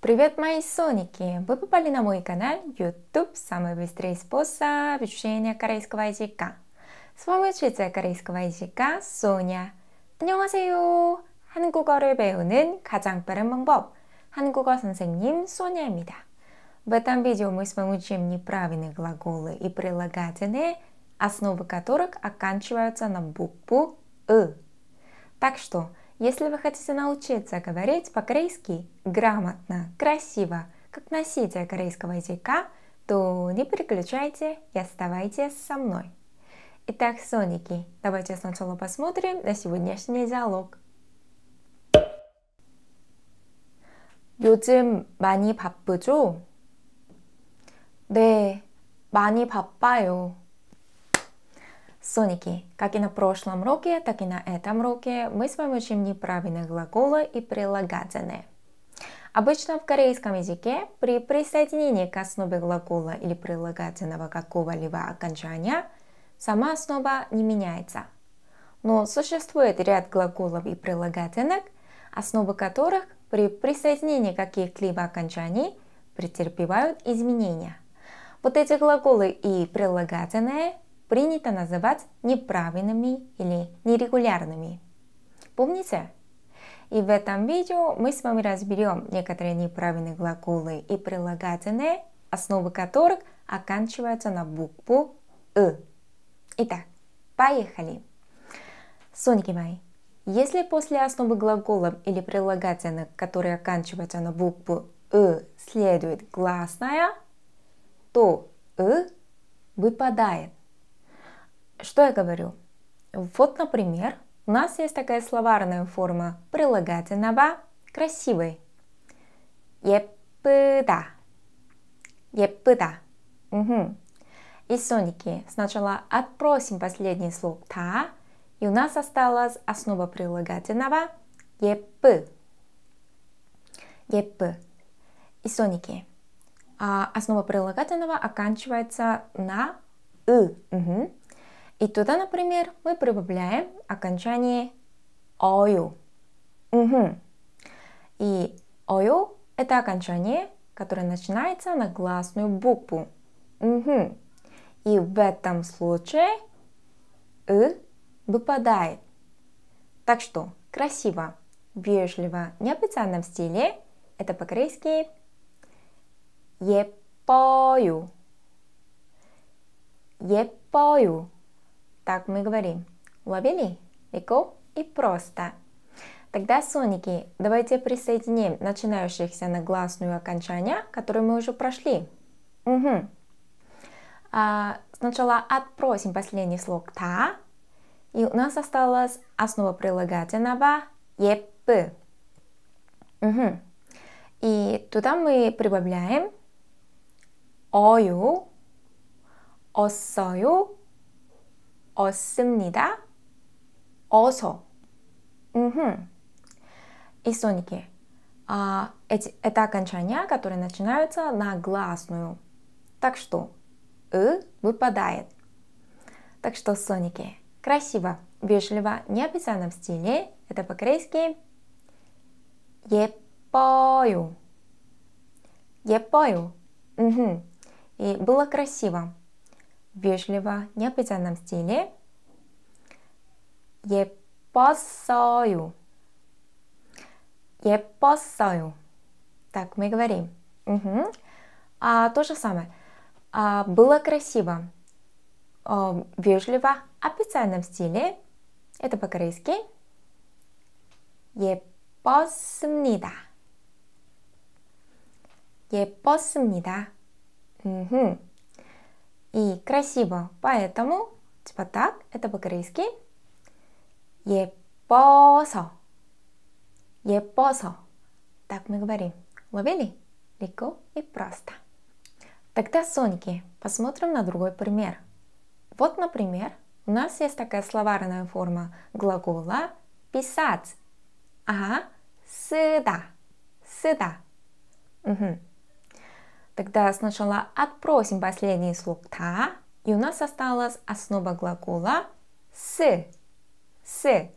Привет, мои соники! Вы попали на мой канал YouTube «Самый быстрый способ изучения корейского языка». С вами учитель корейского языка Соня. 안녕하세요! 한국어를 배우는 가장 빠른 방법 한국어 선생님 Соня입니다. В этом видео мы с вами учим неправильные глаголы и прилагательные, основы которых оканчиваются на букву «ы». Так что если вы хотите научиться говорить по-корейски грамотно, красиво, как носитель корейского языка, то не переключайте и оставайтесь со мной. Итак, соники, давайте сначала посмотрим на сегодняшний диалог. 요즘 많이 바쁘죠? 네, 많이 바빠요. Соники. Как и на прошлом уроке, так и на этом уроке мы с вами учим неправильные глаголы и прилагательные. Обычно в корейском языке при присоединении к основе глагола или прилагательного какого-либо окончания сама основа не меняется. Но существует ряд глаголов и прилагательных, основы которых при присоединении каких-либо окончаний претерпевают изменения. Вот эти глаголы и прилагательные принято называть неправильными или нерегулярными. Помните? И в этом видео мы с вами разберем некоторые неправильные глаголы и прилагательные, основы которых оканчиваются на букву «ы». Итак, поехали! Соньки мои, если после основы глагола или прилагательных, которые оканчиваются на букву «ы», следует гласная, то «ы» выпадает. Что я говорю? Вот, например, у нас есть такая словарная форма прилагательного красивый. Епыда. Епыда. Угу. И соники. Сначала отпросим последний слог та, и у нас осталась основа прилагательного епы. Епы. И соники. А основа прилагательного оканчивается на ы. Угу. И туда, например, мы прибавляем окончание ою. Угу. И ою – это окончание, которое начинается на гласную букву. Угу. И в этом случае «ы» выпадает. Так что красиво, вежливо, неофициальном стиле – это по-корейски «епою». «Епою» Так мы говорим. Ловили? Легко и просто. Тогда, соники, давайте присоединим начинающихся на гласную окончания, которые мы уже прошли. Угу. А, сначала отпросим последний слог «та», и у нас осталась основа прилагательного «еп». Угу. И туда мы прибавляем «ою», «осою», 얻습니다. 어서. Угу. И соники. А, эти, это окончания, которые начинаются на гласную. Так что «ы» выпадает. Так что соники. Красиво, вежливо, в стиле. Это по-корейски «епою». «Епою». Угу. И было красиво вежливо, необязательном стиле. 예뻤어요. 예뻤어요. Так мы говорим. Угу. А, то же самое. А, было красиво. А, вежливо, официальном стиле. Это по-корейски. 예뻤습니다. 예뻤습니다. Угу и красиво. Поэтому, типа так, это по-корейски. 예뻐서. 예뻐서. Так мы говорим. Ловили? Легко и просто. Тогда, Соники, посмотрим на другой пример. Вот, например, у нас есть такая словарная форма глагола писать. Ага, сыда, сыда. Угу. Тогда сначала отпросим последний слог «та», и у нас осталась основа глагола «с». «с».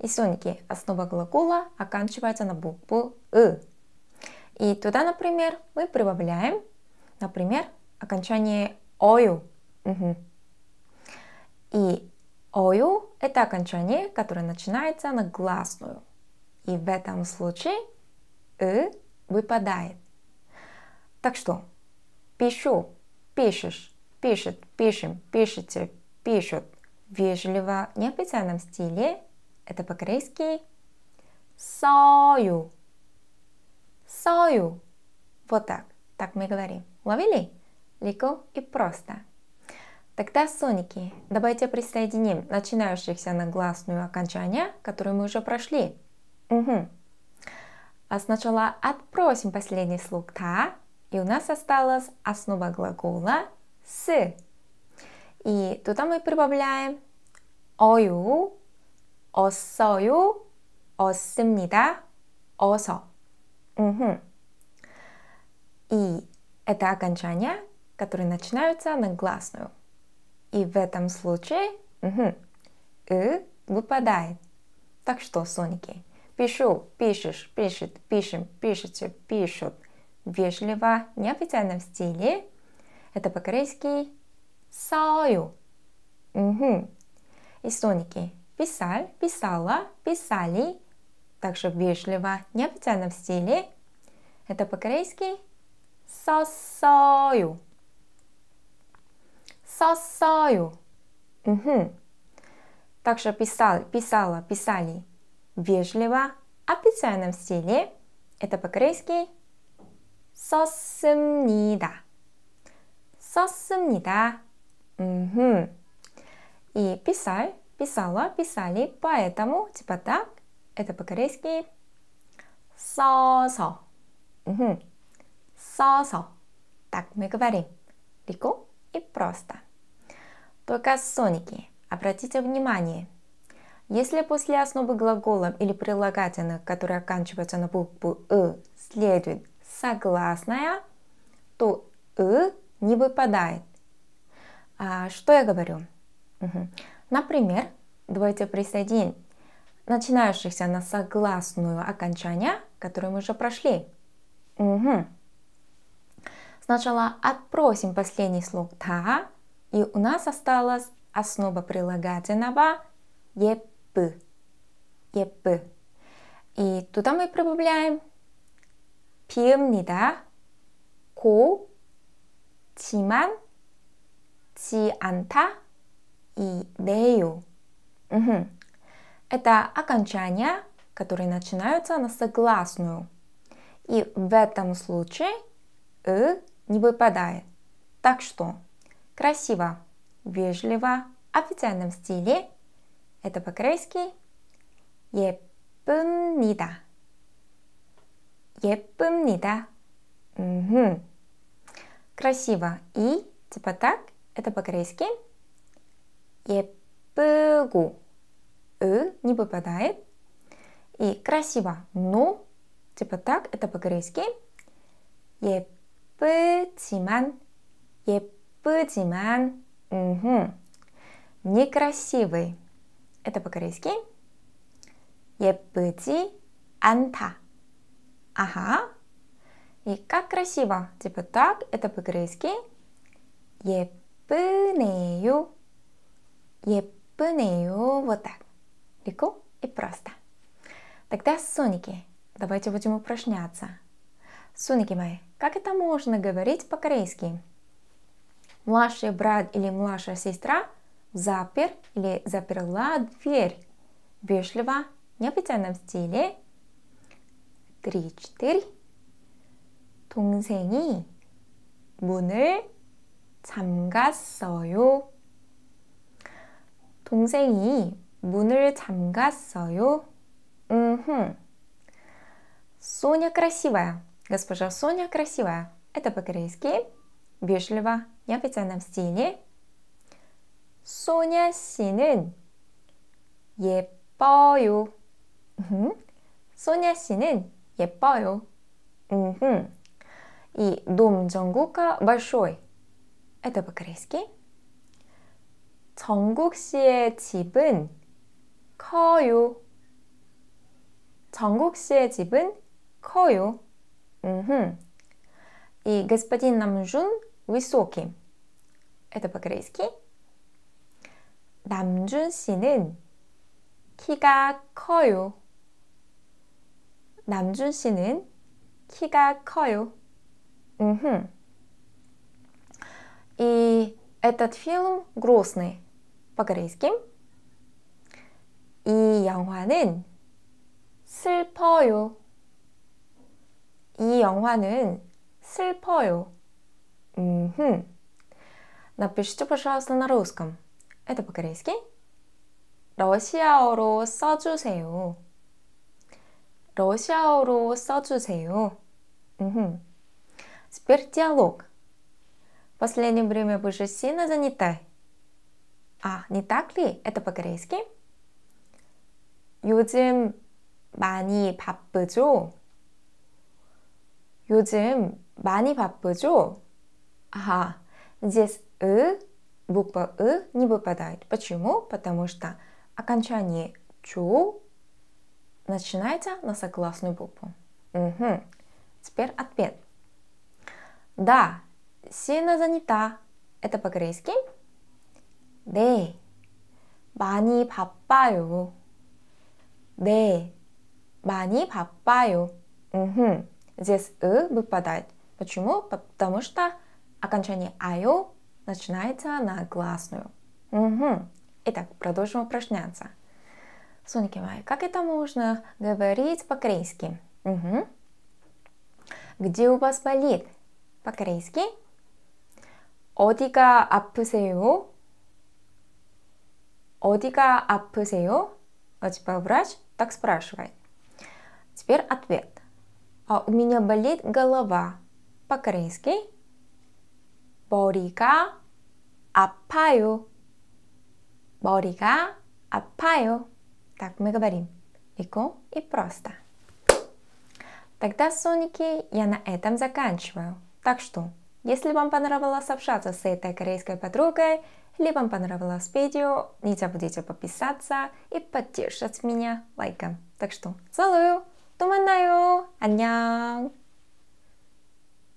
И соники основа глагола оканчивается на букву «ы». И туда, например, мы прибавляем, например, окончание «ою». Угу. И «ою» — это окончание, которое начинается на гласную. И в этом случае «ы» выпадает. Так что пишу, пишешь, пишет, пишем, пишете, пишут. Вежливо, неофициальном стиле. Это по-корейски сою. Сою. Вот так. Так мы говорим. Ловили? Легко и просто. Тогда, соники, давайте присоединим начинающихся на гласную окончания, которые мы уже прошли. Угу. А сначала отпросим последний слог, «та», и у нас осталась основа глагола с. И туда мы прибавляем ою, 어요 얻습니다, 어서. Угу. И это окончания, которые начинаются на гласную. И в этом случае угу, «ы» выпадает. Так что, соники, пишу, пишешь, пишет, пишем, пишете, пишут вежливо, неофициальном стиле. Это по-корейски саю Угу. Истоники. Писал, писала, писали. Также вежливо, неофициальном стиле. Это по-корейски сосою. Сосою. Угу. Также писал, писала, писали. Вежливо, официальном стиле. Это по-корейски 썼습니다. 썼습니다. Угу. И писал, писала, писали, поэтому, типа так, это по-корейски 써서. Угу. 써서. Так мы говорим. Легко и просто. Только соники. Обратите внимание. Если после основы глагола или прилагательных, которые оканчиваются на букву «ы», следует согласная, то «ы» не выпадает. А что я говорю? Угу. Например, давайте присоединим начинающихся на согласную окончания, которые мы уже прошли. Угу. Сначала отпросим последний слог «та», и у нас осталась основа прилагательного «еп». «еп». И туда мы прибавляем 비읍니다. 고, 지만, 지 않다, 이네요. Угу. Это окончания, которые начинаются на согласную. И в этом случае «ы» не выпадает. Так что красиво, вежливо, официальном стиле. Это по-корейски 예쁩니다. 예쁩니다. 음흠. красиво. И типа так, это по-корейски 예쁘고 «ы» не попадает. И красиво, но ну, типа так, это по-корейски 예쁘지만 예쁘지만 угу. некрасивый. Это по-корейски 예쁘지 않다. Ага. И как красиво. Типа так, это по-корейски. 예쁘네요. 예쁘네요. Вот так. Легко и просто. Тогда соники. Давайте будем упражняться. Соники мои, как это можно говорить по-корейски? Младший брат или младшая сестра запер или заперла дверь. Вежливо, неофициальном стиле – три, четыре. 동생이 문을 잠갔어요. 동생이 문을 잠갔어요. Угу. Соня красивая. Госпожа Соня красивая. Это по-корейски. Вежливо, неофициальном стиле. Соня 씨는 예뻐요. Соня 씨는 예뻐요. Угу. И дом Джонгука большой. Это по-корейски. 정국 씨의 집은 커요. 정국 씨의 집은 커요. Угу. И господин Намжун высокий. Это по-корейски. 남준 씨는 키가 커요. 남준 씨는 키가 커요. 음흠. И этот фильм грустный по-корейски. 이 영화는 슬퍼요. 이 영화는 슬퍼요. 음흠. Напишите, пожалуйста, на русском. Это по-корейски. 러시아어로 써주세요. 러시아어로 써주세요. Угу. Теперь диалог. В последнее время вы же сильно заняты. А, не так ли? Это по-корейски. 요즘 많이 바쁘죠? 요즘 많이 바쁘죠? Ага, здесь «ы», буква «ы» не выпадает. Почему? Потому что окончание «чу» начинается на согласную букву. Угу. Теперь ответ. Да, сильно занята. Это по-корейски. 네, 많이 바빠요. 네, 많이 바빠요. Угу. Здесь «ы» выпадает. Почему? Потому что окончание «аю» начинается на гласную. Угу. Итак, продолжим упражняться. Суникимай, как это можно говорить по-корейски? Угу. Где у вас болит? По-корейски. 어디가 아프세요? 어디가 아프세요? А типа врач так спрашивает. Теперь ответ. А у меня болит голова. По-корейски. 머리가 아파요. 머리가 아파요. Так, мы говорим легко и просто. Тогда, соники, я на этом заканчиваю. Так что, если вам понравилось общаться с этой корейской подругой, или вам понравилось видео, не забудьте подписаться и поддержать меня лайком. Так что, целую, думаю, 안녕!